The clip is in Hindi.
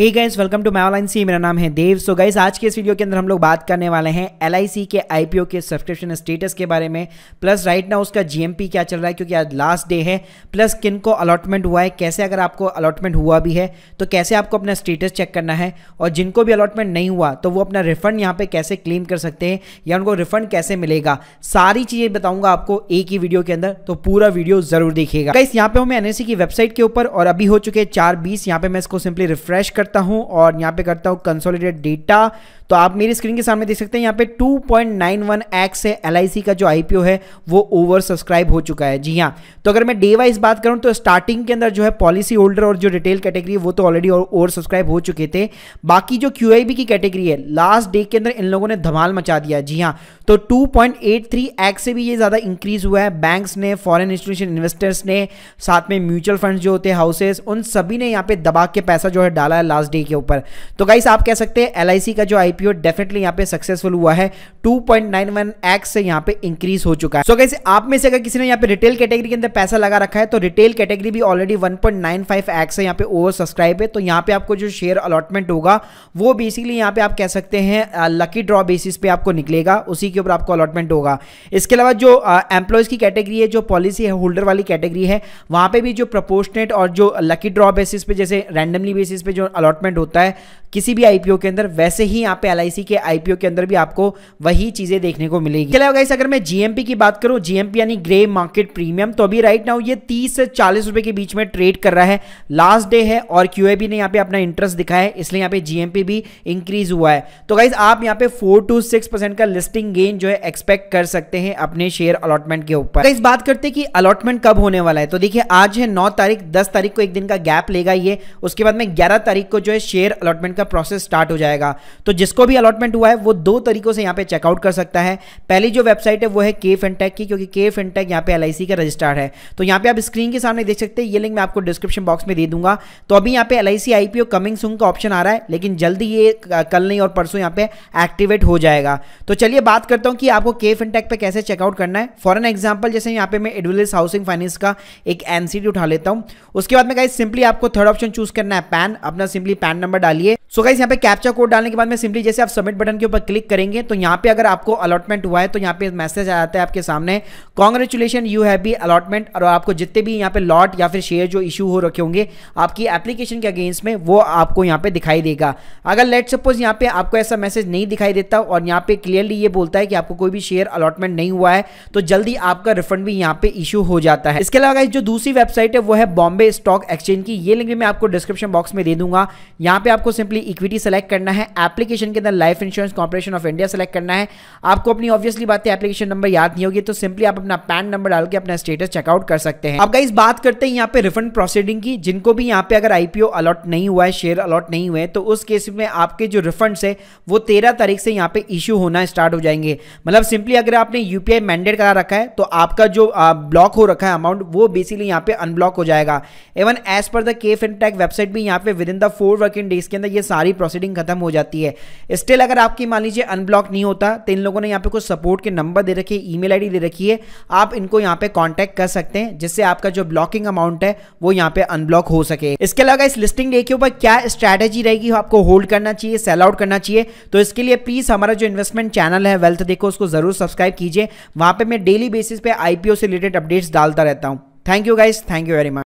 hey guys welcome to my online सी मेरा नाम है देव सो so गाइस आज के इस वीडियो के अंदर हम लोग बात करने वाले हैं एल के आईपीओ के सब्सक्रिप्शन स्टेटस के बारे में प्लस राइट ना उसका जीएमपी क्या चल रहा है क्योंकि आज लास्ट डे है प्लस किन को अलॉटमेंट हुआ है कैसे अगर आपको अलॉटमेंट हुआ भी है तो कैसे आपको अपना स्टेटस चेक करना है और जिनको भी अलॉटमेंट नहीं हुआ तो वो अपना रिफंड यहाँ पर कैसे क्लेम कर सकते हैं या उनको रिफंड कैसे मिलेगा सारी चीज़ें बताऊँगा आपको एक ही वीडियो के अंदर तो पूरा वीडियो ज़रूर देखिएगा गाइस यहाँ पे हमें एन की वेबसाइट के ऊपर और अभी हो चुके हैं चार बीस यहाँ पे मैं इसको सिंपली रिफ्रेश कर करता हूँ और यहाँ पे करता हूँ कंसोलिडेट डेटा तो आप मेरी स्क्रीन के सामने देख सकते हैं यहाँ पे 2.91x है एल का जो आईपीओ है वो ओवर सब्सक्राइब हो चुका है जी हाँ तो अगर मैं डे वाइज बात करूँ तो स्टार्टिंग के अंदर जो है पॉलिसी होल्डर और जो रिटेल कैटेगरी वो तो ऑलरेडी ओवर सब्सक्राइब हो चुके थे बाकी जो क्यू की कैटेगरी है लास्ट डे के अंदर इन लोगों ने धमाल मचा दिया जी हाँ तो टू से भी ये ज़्यादा इंक्रीज हुआ है बैंक्स ने फॉरन इंस्टीट्यूशन इन्वेस्टर्स ने साथ में म्यूचुअल फंड जो होते हैं हाउसेस उन सभी ने यहाँ पे दबा के पैसा जो है डाला है लास्ट डे के ऊपर तो गाइस आप कह सकते हैं एल का जो आईपीओ डेफिनेटली यहाँ पे सक्सेसफुल हुआ है 2.91 एक्स से यहाँ पे इंक्रीज हो चुका है सो so गाइस आप में से अगर किसी ने यहाँ पे रिटेल कैटेगरी के अंदर पैसा लगा रखा है तो रिटेल कैटेगरी भी ऑलरेडी 1.95 एक्स है यहाँ पे ओवर सब्सक्राइब है तो यहाँ पे आपको जो शेयर अलॉटमेंट होगा वो बेसिकली यहाँ पे आप कह सकते हैं लकी ड्रॉ बेसिस पे आपको निकलेगा उसी के ऊपर आपको अलॉटमेंट होगा इसके अलावा जो एम्प्लॉयज़ की कैटेगरी है जो पॉलिसी है होल्डर वाली कैटेगरी है वहां पे भी जो प्रपोर्शनेट और जो लकी ड्रॉ बेसिस पे जैसे रैंडमली बेसिस पे जो अलॉटमेंट होता है किसी भी आईपीओ के अंदर वैसे ही यहाँ पे एल के आईपीओ के अंदर भी आपको वही चीजें देखने को मिलेगी इसके अलावा अगर मैं जीएमपी की बात करूँ जीएमपी यानी ग्रे मार्केट प्रीमियम तो अभी राइट नाउ ये 30 से 40 रुपए के बीच में ट्रेड कर रहा है लास्ट डे है और क्यू ने यहाँ पे अपना इंटरेस्ट दिखाया है इसलिए यहाँ पे जीएमपी भी इंक्रीज हुआ है तो गाइज आप यहाँ पे फोर टू सिक्स का लिस्टिंग गेन जो है एक्सपेक्ट कर सकते हैं अपने शेयर अलॉटमेंट के ऊपर इस बात करते हैं कि अलॉटमेंट कब होने वाला है तो देखिये आज है नौ तारीख दस तारीख को एक दिन का गैप लेगा ये उसके बाद में ग्यारह तारीख को जो है शेयर अलॉटमेंट का प्रोसेस स्टार्ट हो जाएगा तो जिसको भी अलॉटमेंट हुआ है वो दो तरीकों से यहाँ पे चेकआउट कर सकता है पहली जो वेबसाइट है वो है के फिनटेक की क्योंकि के फिनटेक यहाँ पे एल का रजिस्ट्रार है तो यहाँ पे आप स्क्रीन के सामने देख सकते हैं ये लिंक मैं आपको डिस्क्रिप्शन बॉक्स में दे दूंगा तो अभी यहाँ पे एल आई कमिंग सून का ऑप्शन आ रहा है लेकिन जल्दी ये कल नहीं और परसों यहाँ पे एक्टिवेट हो जाएगा तो चलिए बात करता हूँ कि आपको के फिनटेक पर कैसे चेकआउट करना है फॉर एन एग्जाम्पल जैसे यहाँ पे मैं एडविलेस हाउसिंग फाइनेंस का एक एनसीडी उठा लेता हूँ उसके बाद में कहीं सिंपली आपको थर्ड ऑप्शन चूज करना है पैन अपना सिंपली पैन नंबर डालिए सो गाइज यहाँ पे कैप्चा कोड डालने के बाद में सिंपली जैसे आप सबमिट बटन के ऊपर क्लिक करेंगे तो यहाँ पे अगर आपको अलॉटमेंट हुआ है तो यहाँ पे मैसेज आ जाता है आपके सामने congratulation you have be allotment और आपको जितने भी यहाँ पे लॉट या फिर शेयर जो इशू हो रखे होंगे आपकी एप्लीकेशन के अगेंस्ट में वो आपको यहाँ पे दिखाई देगा अगर लेट सपोज यहाँ पे आपको ऐसा मैसेज नहीं दिखाई देता और यहाँ पे क्लियरली ये बोलता है कि आपको कोई भी शेयर अलॉटमेंट नहीं हुआ है तो जल्दी आपका रिफंड भी यहाँ पे इशू हो जाता है इसके अलावा जो दूसरी वेबसाइट है वो है बॉम्बे स्टॉक एक्सचेंज की ये लिंक मैं आपको डिस्क्रिप्शन बॉक्स में दे दूंगा यहाँ पे आपको सिंपली इक्विटी सेलेक्ट करना है एप्लीकेशन के अंदर Life Insurance Corporation of India select करना है आपको अपनी ऑब्वियसली बातें एप्लीकेशन नंबर याद नहीं होगी तो सिंपली आप अपना पैन नंबर डाल के अपना स्टेटस चेकआउट कर सकते हैं अब इस बात करते हैं यहाँ पे रिफंड प्रोसीडिंग की जिनको भी यहाँ पे अगर आईपीओ अलॉट नहीं हुआ है शेयर अलॉट नहीं हुए तो उस केस में आपके जो रिफंड है वो तेरह तारीख से यहाँ पे इश्यू होना स्टार्ट हो जाएंगे मतलब सिंपली अगर आपने यूपीआई मैंडेट करा रखा है तो आपका जो ब्लॉक हो रखा है अमाउंट वो बेसिकली यहाँ पे अनब्लॉक हो जाएगा इवन एज पर द के फिनटेक वेबसाइट भी यहाँ पे within the four working days के अंदर ये सारी प्रोसीडिंग खत्म हो जाती है स्टिल अगर आपकी मान लीजिए अनब्लॉक नहीं होता तो इन लोगों ने यहाँ पे कुछ सपोर्ट के नंबर दे रखे ई मेल दे रखी है आप इनको यहाँ पे कॉन्टैक्ट कर सकते हैं जिससे आपका जो ब्लॉकिंग अमाउंट है वो यहाँ पे अनब्लॉक हो सके इसके अलावा इस लिस्टिंग डे के ऊपर क्या स्ट्रैटेजी रहेगी आपको होल्ड करना चाहिए सेल आउट करना चाहिए तो इसके लिए प्लीज हमारा जो इन्वेस्टमेंट चैनल है वेल्थ देखो उसको जरूर सब्सक्राइब कीजिए वहां पे मैं डेली बेसिस पे आईपीओ से रिलेटेड अपडेट्स डालता रहता हूं thank you guys thank you very much